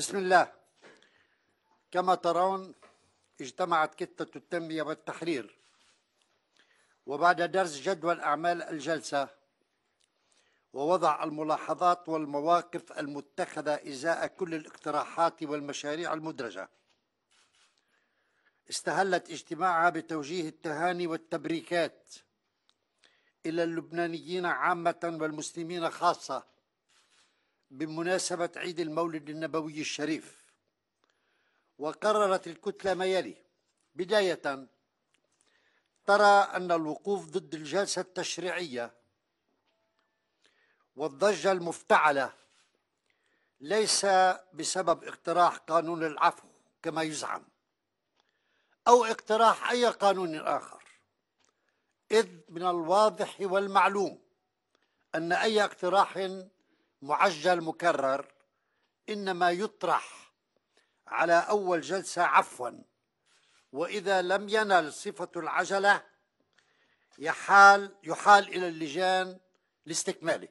بسم الله كما ترون اجتمعت كتة التنمية والتحرير وبعد درس جدول أعمال الجلسة ووضع الملاحظات والمواقف المتخذة إزاء كل الاقتراحات والمشاريع المدرجة استهلت اجتماعها بتوجيه التهاني والتبريكات إلى اللبنانيين عامة والمسلمين خاصة بمناسبة عيد المولد النبوي الشريف وقررت الكتلة ما يلي بداية ترى أن الوقوف ضد الجلسة التشريعية والضجة المفتعلة ليس بسبب اقتراح قانون العفو كما يزعم أو اقتراح أي قانون آخر إذ من الواضح والمعلوم أن أي اقتراح معجل مكرر إنما يطرح على أول جلسة عفوا وإذا لم ينل صفة العجلة يحال يحال إلى اللجان لاستكماله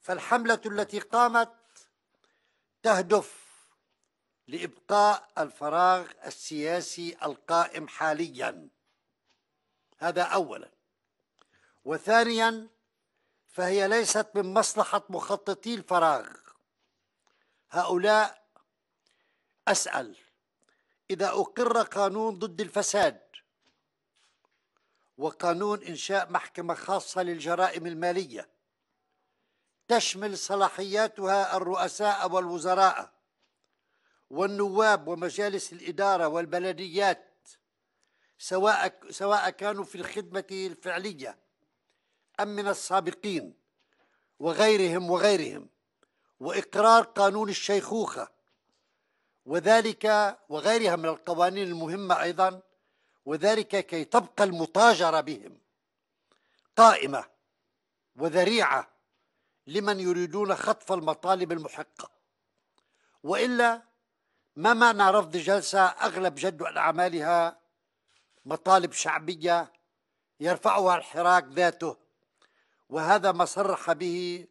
فالحملة التي قامت تهدف لإبقاء الفراغ السياسي القائم حاليا هذا أولا وثانيا فهي ليست من مصلحة مخططي الفراغ هؤلاء أسأل إذا أقر قانون ضد الفساد وقانون إنشاء محكمة خاصة للجرائم المالية تشمل صلاحياتها الرؤساء والوزراء والنواب ومجالس الإدارة والبلديات سواء سواء كانوا في الخدمة الفعلية أم من السابقين وغيرهم وغيرهم وإقرار قانون الشيخوخة وذلك وغيرها من القوانين المهمة أيضا وذلك كي تبقى المتاجرة بهم قائمة وذريعة لمن يريدون خطف المطالب المحقة وإلا ما معنى رفض جلسة أغلب جد أعمالها مطالب شعبية يرفعها الحراك ذاته وهذا ما صرح به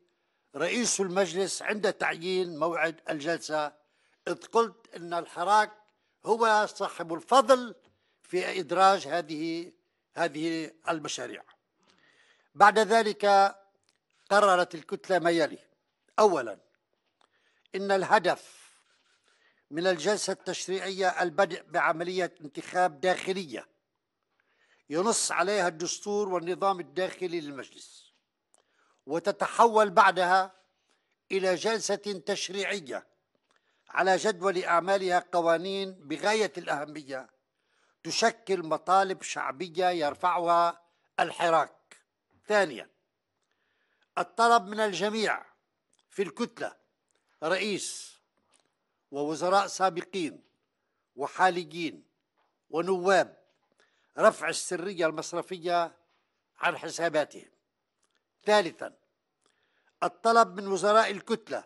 رئيس المجلس عند تعيين موعد الجلسة إذ قلت أن الحراك هو صاحب الفضل في إدراج هذه هذه المشاريع بعد ذلك قررت الكتلة ما يلي أولا إن الهدف من الجلسة التشريعية البدء بعملية انتخاب داخلية ينص عليها الدستور والنظام الداخلي للمجلس وتتحول بعدها إلى جلسة تشريعية على جدول أعمالها قوانين بغاية الأهمية تشكل مطالب شعبية يرفعها الحراك ثانيا الطلب من الجميع في الكتلة رئيس ووزراء سابقين وحاليين ونواب رفع السرية المصرفية عن حساباتهم ثالثا الطلب من وزراء الكتلة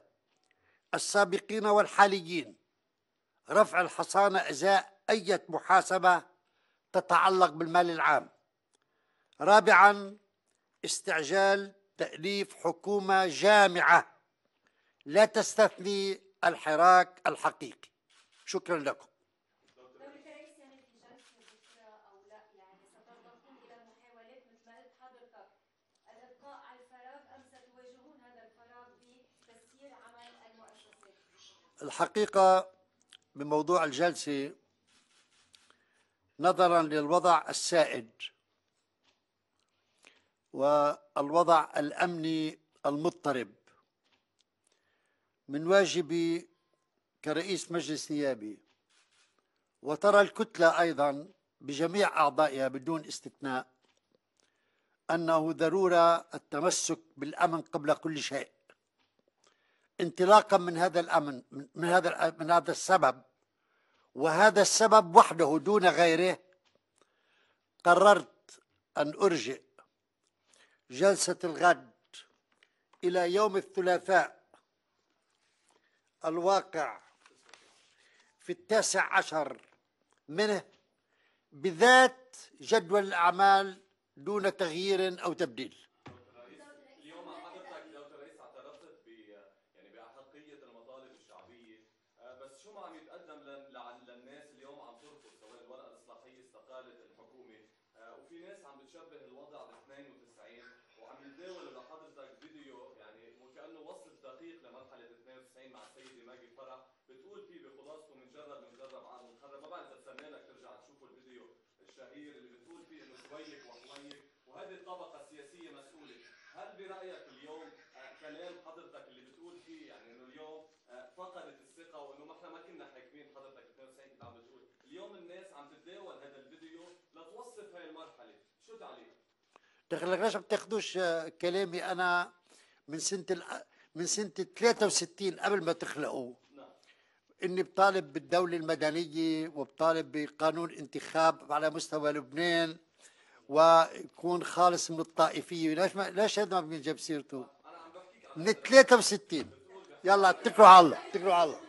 السابقين والحاليين رفع الحصانة إزاء أي محاسبة تتعلق بالمال العام رابعا استعجال تأليف حكومة جامعة لا تستثني الحراك الحقيقي شكرا لكم الحقيقة بموضوع الجلسة نظرا للوضع السائد والوضع الأمني المضطرب من واجبي كرئيس مجلس نيابي وترى الكتلة أيضا بجميع أعضائها بدون استثناء أنه ضرورة التمسك بالأمن قبل كل شيء انطلاقا من هذا الامن من هذا من هذا السبب وهذا السبب وحده دون غيره قررت ان ارجئ جلسه الغد الى يوم الثلاثاء الواقع في التاسع عشر منه بذات جدول الاعمال دون تغيير او تبديل بنشبه الوضع ب 92 وعم يداول لحضرتك فيديو يعني وكانه وصف دقيق لمرحله 92 مع السيده ماجي فرح بتقول فيه بخلاصته بنجرب بنجرب عاد بنخرب ما بعرف اذا تسمى لك ترجع تشوف الفيديو الشهير اللي بتقول فيه انه شويك وحويك وهذه الطبقه السياسيه مسؤوله هل برايك اليوم آه، كلام موجود عليه ليش ما بتاخذوش آه، كلامي انا من سنه من سنه 63 قبل ما تخلقوا نعم. اني بطالب بالدولة المدنية وبطالب بقانون انتخاب على مستوى لبنان ويكون خالص من الطائفية ليش ما ليش هذا ما بينجب سيرته؟ من 63 يلا اتكلوا على الله اتكلوا على الله